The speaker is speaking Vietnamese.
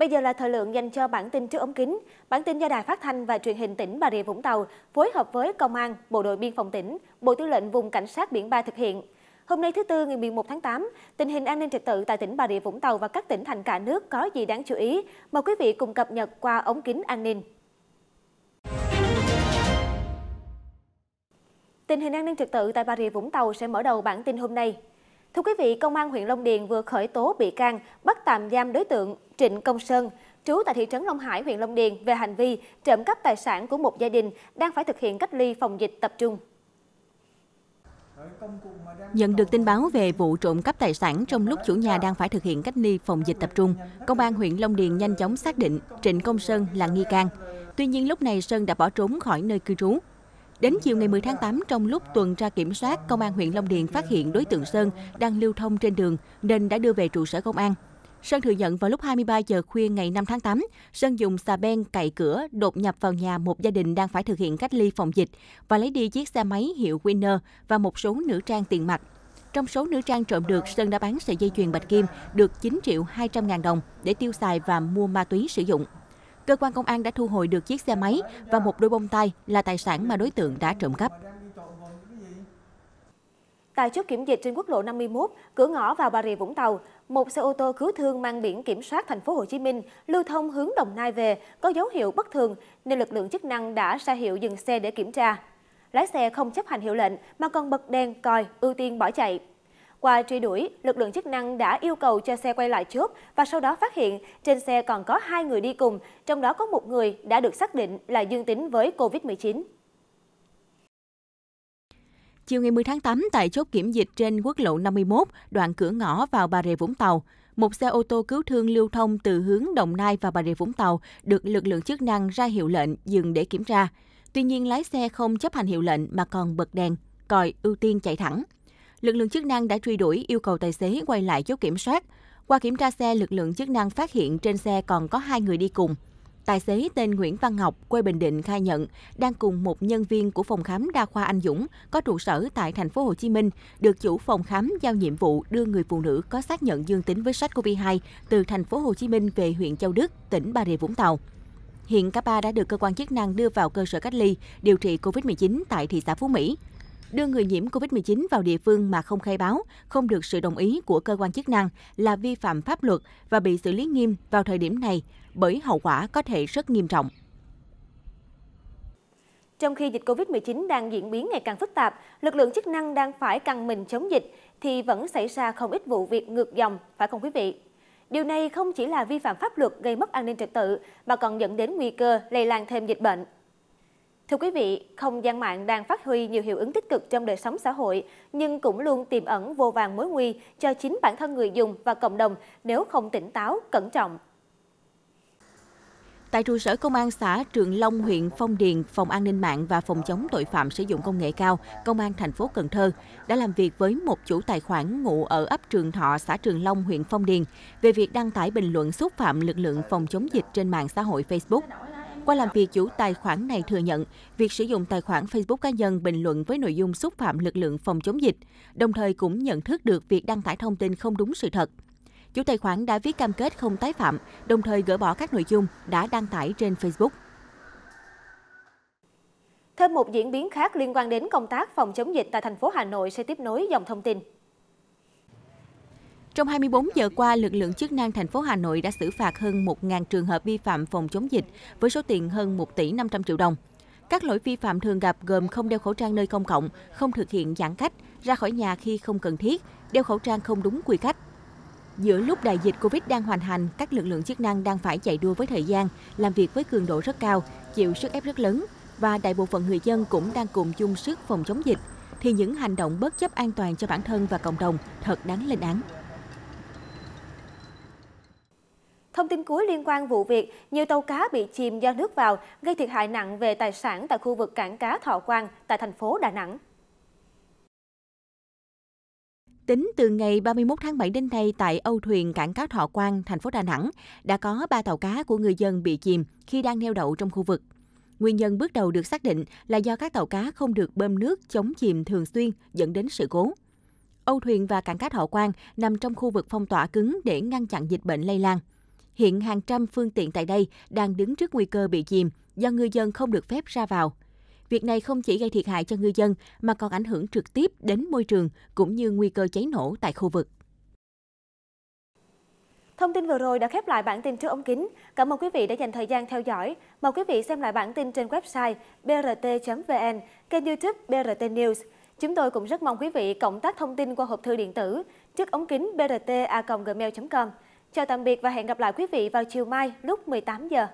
Bây giờ là thời lượng dành cho bản tin trước ống kính. Bản tin do Đài Phát thanh và Truyền hình tỉnh Bà Rịa Vũng Tàu phối hợp với Công an, Bộ đội Biên phòng tỉnh, Bộ Tư lệnh Vùng Cảnh sát Biển 3 thực hiện. Hôm nay thứ Tư ngày 11 tháng 8, tình hình an ninh trật tự tại tỉnh Bà Rịa Vũng Tàu và các tỉnh thành cả nước có gì đáng chú ý? Mời quý vị cùng cập nhật qua ống kính an ninh. Tình hình an ninh trật tự tại Bà Rịa Vũng Tàu sẽ mở đầu bản tin hôm nay. Thưa quý vị, Công an huyện Long Điền vừa khởi tố bị can, bắt tạm giam đối tượng Trịnh Công Sơn, trú tại thị trấn Long Hải, huyện Long Điền về hành vi trộm cắp tài sản của một gia đình đang phải thực hiện cách ly phòng dịch tập trung. Nhận được tin báo về vụ trộm cắp tài sản trong lúc chủ nhà đang phải thực hiện cách ly phòng dịch tập trung, Công an huyện Long Điền nhanh chóng xác định Trịnh Công Sơn là nghi can. Tuy nhiên lúc này Sơn đã bỏ trốn khỏi nơi cư trú. Đến chiều ngày 10 tháng 8, trong lúc tuần tra kiểm soát, Công an huyện Long Điền phát hiện đối tượng Sơn đang lưu thông trên đường nên đã đưa về trụ sở công an. Sơn thừa nhận vào lúc 23 giờ khuya ngày 5 tháng 8, Sơn dùng xà beng cậy cửa đột nhập vào nhà một gia đình đang phải thực hiện cách ly phòng dịch và lấy đi chiếc xe máy hiệu Winner và một số nữ trang tiền mặt. Trong số nữ trang trộm được, Sơn đã bán sợi dây chuyền bạch kim được 9 triệu 200 ngàn đồng để tiêu xài và mua ma túy sử dụng. Cơ quan công an đã thu hồi được chiếc xe máy và một đôi bông tai là tài sản mà đối tượng đã trộm cắp. Tại chốt kiểm dịch trên quốc lộ 51, cửa ngõ vào Bà Rịa Vũng Tàu, một xe ô tô cứu thương mang biển kiểm soát thành phố Hồ Chí Minh lưu thông hướng Đồng Nai về có dấu hiệu bất thường nên lực lượng chức năng đã ra hiệu dừng xe để kiểm tra. Lái xe không chấp hành hiệu lệnh mà còn bật đèn còi ưu tiên bỏ chạy. Qua truy đuổi, lực lượng chức năng đã yêu cầu cho xe quay lại chốt và sau đó phát hiện trên xe còn có hai người đi cùng, trong đó có một người đã được xác định là dương tính với COVID-19. Chiều ngày 10 tháng 8 tại chốt kiểm dịch trên quốc lộ 51, đoạn cửa ngõ vào Bà Rịa Vũng Tàu, một xe ô tô cứu thương lưu thông từ hướng Đồng Nai và Bà Rịa Vũng Tàu được lực lượng chức năng ra hiệu lệnh dừng để kiểm tra. Tuy nhiên lái xe không chấp hành hiệu lệnh mà còn bật đèn, còi ưu tiên chạy thẳng lực lượng chức năng đã truy đuổi yêu cầu tài xế quay lại chốt kiểm soát. Qua kiểm tra xe, lực lượng chức năng phát hiện trên xe còn có hai người đi cùng. Tài xế tên Nguyễn Văn Ngọc, quê Bình Định khai nhận đang cùng một nhân viên của phòng khám đa khoa Anh Dũng có trụ sở tại thành phố Hồ Chí Minh, được chủ phòng khám giao nhiệm vụ đưa người phụ nữ có xác nhận dương tính với SARS-CoV-2 từ thành phố Hồ Chí Minh về huyện Châu Đức, tỉnh Bà Rịa Vũng Tàu. Hiện cả ba đã được cơ quan chức năng đưa vào cơ sở cách ly điều trị COVID-19 tại thị xã Phú Mỹ. Đưa người nhiễm COVID-19 vào địa phương mà không khai báo, không được sự đồng ý của cơ quan chức năng là vi phạm pháp luật và bị xử lý nghiêm vào thời điểm này bởi hậu quả có thể rất nghiêm trọng. Trong khi dịch COVID-19 đang diễn biến ngày càng phức tạp, lực lượng chức năng đang phải căng mình chống dịch thì vẫn xảy ra không ít vụ việc ngược dòng, phải không quý vị? Điều này không chỉ là vi phạm pháp luật gây mất an ninh trật tự mà còn dẫn đến nguy cơ lây lan thêm dịch bệnh. Thưa quý vị, không gian mạng đang phát huy nhiều hiệu ứng tích cực trong đời sống xã hội, nhưng cũng luôn tiềm ẩn vô vàng mối nguy cho chính bản thân người dùng và cộng đồng nếu không tỉnh táo, cẩn trọng. Tại trụ sở Công an xã Trường Long, huyện Phong Điền, Phòng An ninh mạng và Phòng chống tội phạm sử dụng công nghệ cao, Công an thành phố Cần Thơ đã làm việc với một chủ tài khoản ngụ ở ấp Trường Thọ, xã Trường Long, huyện Phong Điền về việc đăng tải bình luận xúc phạm lực lượng phòng chống dịch trên mạng xã hội Facebook. Qua làm việc, chủ tài khoản này thừa nhận việc sử dụng tài khoản Facebook cá nhân bình luận với nội dung xúc phạm lực lượng phòng chống dịch, đồng thời cũng nhận thức được việc đăng tải thông tin không đúng sự thật. Chủ tài khoản đã viết cam kết không tái phạm, đồng thời gỡ bỏ các nội dung đã đăng tải trên Facebook. Thêm một diễn biến khác liên quan đến công tác phòng chống dịch tại thành phố Hà Nội sẽ tiếp nối dòng thông tin. Trong 24 giờ qua, lực lượng chức năng thành phố Hà Nội đã xử phạt hơn 1.000 trường hợp vi phạm phòng chống dịch với số tiền hơn 1 tỷ 500 triệu đồng. Các lỗi vi phạm thường gặp gồm không đeo khẩu trang nơi công cộng, không thực hiện giãn cách, ra khỏi nhà khi không cần thiết, đeo khẩu trang không đúng quy cách. Giữa lúc đại dịch Covid đang hoành hành, các lực lượng chức năng đang phải chạy đua với thời gian, làm việc với cường độ rất cao, chịu sức ép rất lớn và đại bộ phận người dân cũng đang cùng chung sức phòng chống dịch thì những hành động bất chấp an toàn cho bản thân và cộng đồng thật đáng lên án. cuối liên quan vụ việc nhiều tàu cá bị chìm do nước vào gây thiệt hại nặng về tài sản tại khu vực cảng cá Thọ Quang tại thành phố Đà Nẵng. Tính từ ngày 31 tháng 7 đến nay tại Âu thuyền cảng cá Thọ Quang, thành phố Đà Nẵng đã có 3 tàu cá của người dân bị chìm khi đang neo đậu trong khu vực. Nguyên nhân bước đầu được xác định là do các tàu cá không được bơm nước chống chìm thường xuyên dẫn đến sự cố. Âu thuyền và cảng cá Thọ Quang nằm trong khu vực phong tỏa cứng để ngăn chặn dịch bệnh lây lan hiện hàng trăm phương tiện tại đây đang đứng trước nguy cơ bị chìm do ngư dân không được phép ra vào. Việc này không chỉ gây thiệt hại cho ngư dân mà còn ảnh hưởng trực tiếp đến môi trường cũng như nguy cơ cháy nổ tại khu vực. Thông tin vừa rồi đã khép lại bản tin trước ống kính. Cảm ơn quý vị đã dành thời gian theo dõi. Mời quý vị xem lại bản tin trên website brt.vn, kênh youtube BRT News. Chúng tôi cũng rất mong quý vị cộng tác thông tin qua hộp thư điện tử trước ống kính brt.gmail.com. Chào tạm biệt và hẹn gặp lại quý vị vào chiều mai lúc 18 giờ.